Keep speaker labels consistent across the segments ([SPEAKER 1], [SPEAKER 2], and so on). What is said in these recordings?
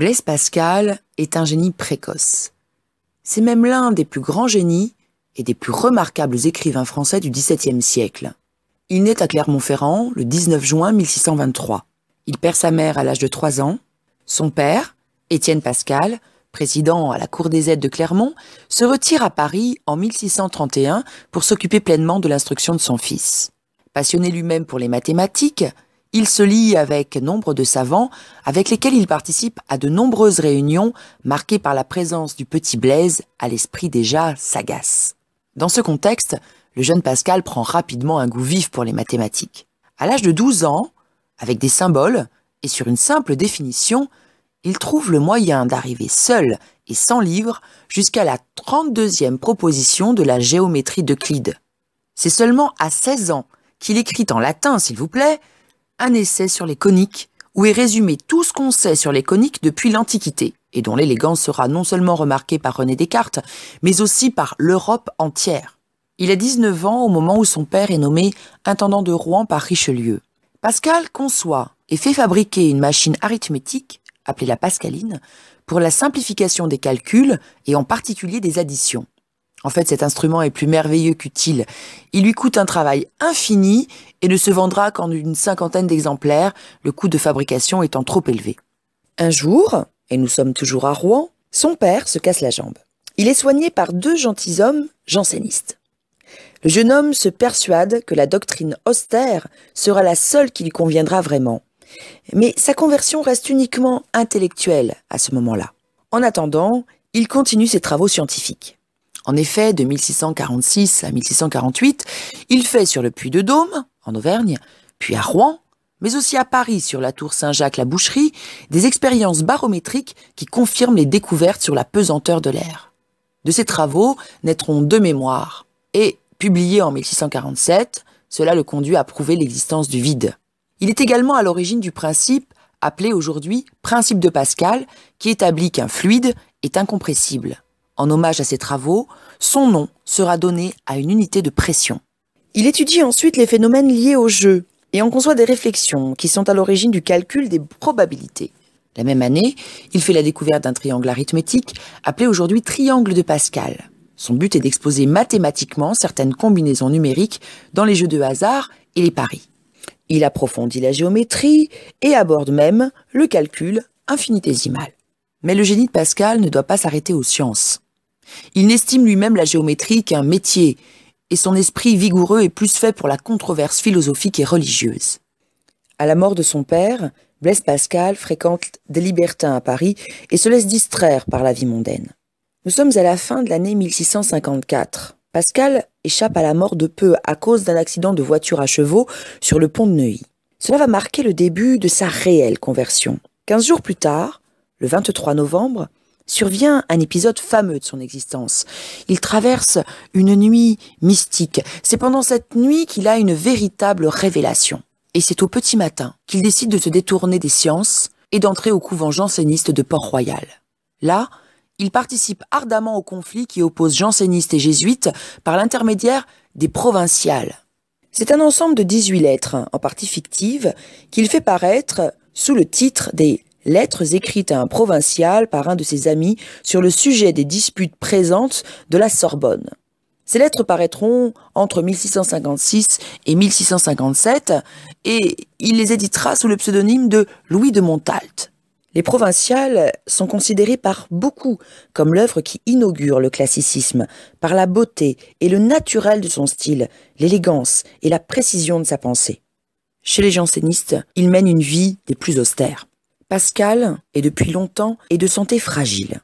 [SPEAKER 1] Blaise Pascal est un génie précoce. C'est même l'un des plus grands génies et des plus remarquables écrivains français du XVIIe siècle. Il naît à Clermont-Ferrand le 19 juin 1623. Il perd sa mère à l'âge de 3 ans. Son père, Étienne Pascal, président à la Cour des aides de Clermont, se retire à Paris en 1631 pour s'occuper pleinement de l'instruction de son fils. Passionné lui-même pour les mathématiques, il se lie avec nombre de savants, avec lesquels il participe à de nombreuses réunions marquées par la présence du petit Blaise à l'esprit déjà sagace. Dans ce contexte, le jeune Pascal prend rapidement un goût vif pour les mathématiques. À l'âge de 12 ans, avec des symboles et sur une simple définition, il trouve le moyen d'arriver seul et sans livre jusqu'à la 32e proposition de la géométrie d'Euclide. C'est seulement à 16 ans qu'il écrit en latin, s'il vous plaît, un essai sur les coniques, où est résumé tout ce qu'on sait sur les coniques depuis l'Antiquité, et dont l'élégance sera non seulement remarquée par René Descartes, mais aussi par l'Europe entière. Il a 19 ans au moment où son père est nommé intendant de Rouen par Richelieu. Pascal conçoit et fait fabriquer une machine arithmétique, appelée la pascaline, pour la simplification des calculs et en particulier des additions. En fait, cet instrument est plus merveilleux qu'utile. Il lui coûte un travail infini et ne se vendra qu'en une cinquantaine d'exemplaires, le coût de fabrication étant trop élevé. Un jour, et nous sommes toujours à Rouen, son père se casse la jambe. Il est soigné par deux gentilshommes jansénistes. Le jeune homme se persuade que la doctrine austère sera la seule qui lui conviendra vraiment. Mais sa conversion reste uniquement intellectuelle à ce moment-là. En attendant, il continue ses travaux scientifiques. En effet, de 1646 à 1648, il fait sur le Puy de Dôme, en Auvergne, puis à Rouen, mais aussi à Paris sur la tour Saint-Jacques-la-Boucherie, des expériences barométriques qui confirment les découvertes sur la pesanteur de l'air. De ces travaux naîtront deux mémoires, et, publié en 1647, cela le conduit à prouver l'existence du vide. Il est également à l'origine du principe, appelé aujourd'hui principe de Pascal, qui établit qu'un fluide est incompressible. En hommage à ses travaux, son nom sera donné à une unité de pression. Il étudie ensuite les phénomènes liés au jeu et en conçoit des réflexions qui sont à l'origine du calcul des probabilités. La même année, il fait la découverte d'un triangle arithmétique appelé aujourd'hui triangle de Pascal. Son but est d'exposer mathématiquement certaines combinaisons numériques dans les jeux de hasard et les paris. Il approfondit la géométrie et aborde même le calcul infinitésimal. Mais le génie de Pascal ne doit pas s'arrêter aux sciences. Il n'estime lui-même la géométrie qu'un métier, et son esprit vigoureux est plus fait pour la controverse philosophique et religieuse. À la mort de son père, Blaise Pascal fréquente des libertins à Paris et se laisse distraire par la vie mondaine. Nous sommes à la fin de l'année 1654. Pascal échappe à la mort de peu à cause d'un accident de voiture à chevaux sur le pont de Neuilly. Cela va marquer le début de sa réelle conversion. Quinze jours plus tard, le 23 novembre, survient un épisode fameux de son existence. Il traverse une nuit mystique. C'est pendant cette nuit qu'il a une véritable révélation. Et c'est au petit matin qu'il décide de se détourner des sciences et d'entrer au couvent janséniste de Port-Royal. Là, il participe ardemment au conflit qui oppose jansénistes et jésuites par l'intermédiaire des provinciales. C'est un ensemble de 18 lettres, en partie fictives, qu'il fait paraître sous le titre des lettres écrites à un provincial par un de ses amis sur le sujet des disputes présentes de la Sorbonne. Ces lettres paraîtront entre 1656 et 1657 et il les éditera sous le pseudonyme de Louis de Montalt. Les provinciales sont considérées par beaucoup comme l'œuvre qui inaugure le classicisme, par la beauté et le naturel de son style, l'élégance et la précision de sa pensée. Chez les jansénistes, il mène une vie des plus austères. Pascal est depuis longtemps et de santé fragile.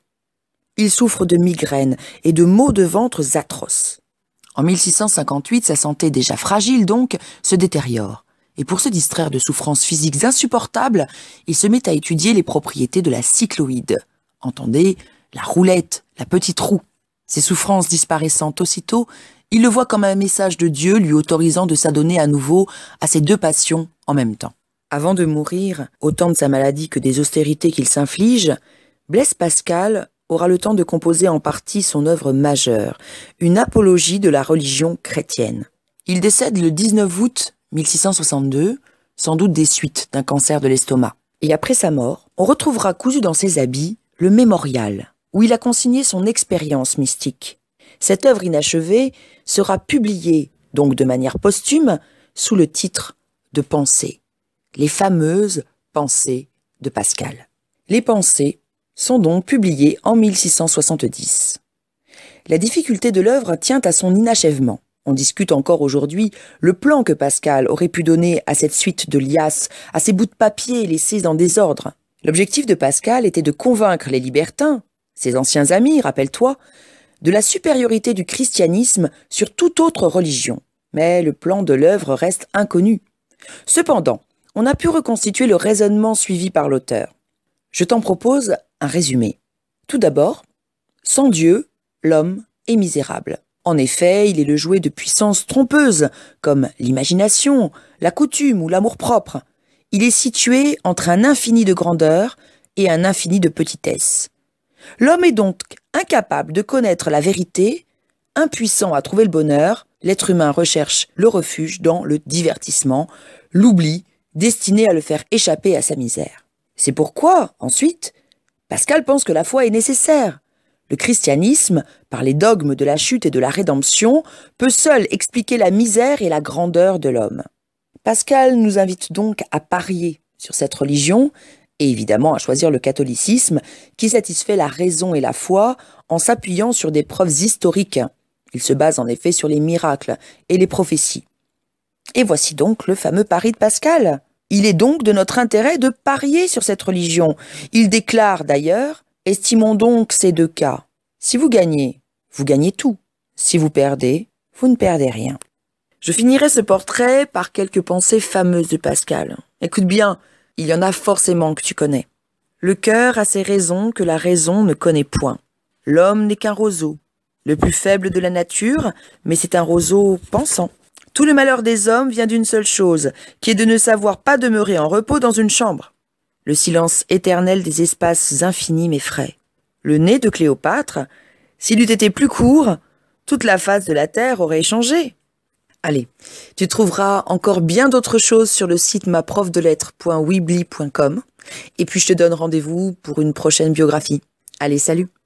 [SPEAKER 1] Il souffre de migraines et de maux de ventre atroces. En 1658, sa santé déjà fragile donc se détériore. Et pour se distraire de souffrances physiques insupportables, il se met à étudier les propriétés de la cycloïde. Entendez, la roulette, la petite roue. Ses souffrances disparaissant aussitôt, il le voit comme un message de Dieu lui autorisant de s'adonner à nouveau à ses deux passions en même temps. Avant de mourir, autant de sa maladie que des austérités qu'il s'inflige, Blaise Pascal aura le temps de composer en partie son œuvre majeure, une apologie de la religion chrétienne. Il décède le 19 août 1662, sans doute des suites d'un cancer de l'estomac. Et après sa mort, on retrouvera cousu dans ses habits le mémorial, où il a consigné son expérience mystique. Cette œuvre inachevée sera publiée, donc de manière posthume, sous le titre de Pensée les fameuses pensées de Pascal. Les pensées sont donc publiées en 1670. La difficulté de l'œuvre tient à son inachèvement. On discute encore aujourd'hui le plan que Pascal aurait pu donner à cette suite de liasses, à ces bouts de papier laissés en désordre. L'objectif de Pascal était de convaincre les libertins, ses anciens amis, rappelle-toi, de la supériorité du christianisme sur toute autre religion. Mais le plan de l'œuvre reste inconnu. Cependant, on a pu reconstituer le raisonnement suivi par l'auteur. Je t'en propose un résumé. Tout d'abord, sans Dieu, l'homme est misérable. En effet, il est le jouet de puissances trompeuses, comme l'imagination, la coutume ou l'amour-propre. Il est situé entre un infini de grandeur et un infini de petitesse. L'homme est donc incapable de connaître la vérité, impuissant à trouver le bonheur, l'être humain recherche le refuge dans le divertissement, l'oubli, destiné à le faire échapper à sa misère. C'est pourquoi, ensuite, Pascal pense que la foi est nécessaire. Le christianisme, par les dogmes de la chute et de la rédemption, peut seul expliquer la misère et la grandeur de l'homme. Pascal nous invite donc à parier sur cette religion, et évidemment à choisir le catholicisme, qui satisfait la raison et la foi en s'appuyant sur des preuves historiques. Il se base en effet sur les miracles et les prophéties. Et voici donc le fameux pari de Pascal. Il est donc de notre intérêt de parier sur cette religion. Il déclare d'ailleurs Estimons donc ces deux cas. Si vous gagnez, vous gagnez tout. Si vous perdez, vous ne perdez rien. Je finirai ce portrait par quelques pensées fameuses de Pascal. Écoute bien, il y en a forcément que tu connais. Le cœur a ses raisons que la raison ne connaît point. L'homme n'est qu'un roseau, le plus faible de la nature, mais c'est un roseau pensant. Tout le malheur des hommes vient d'une seule chose, qui est de ne savoir pas demeurer en repos dans une chambre. Le silence éternel des espaces infinis m'effraie. Le nez de Cléopâtre, s'il eût été plus court, toute la face de la Terre aurait changé. Allez, tu trouveras encore bien d'autres choses sur le site maprofdelettres.weebly.com et puis je te donne rendez-vous pour une prochaine biographie. Allez, salut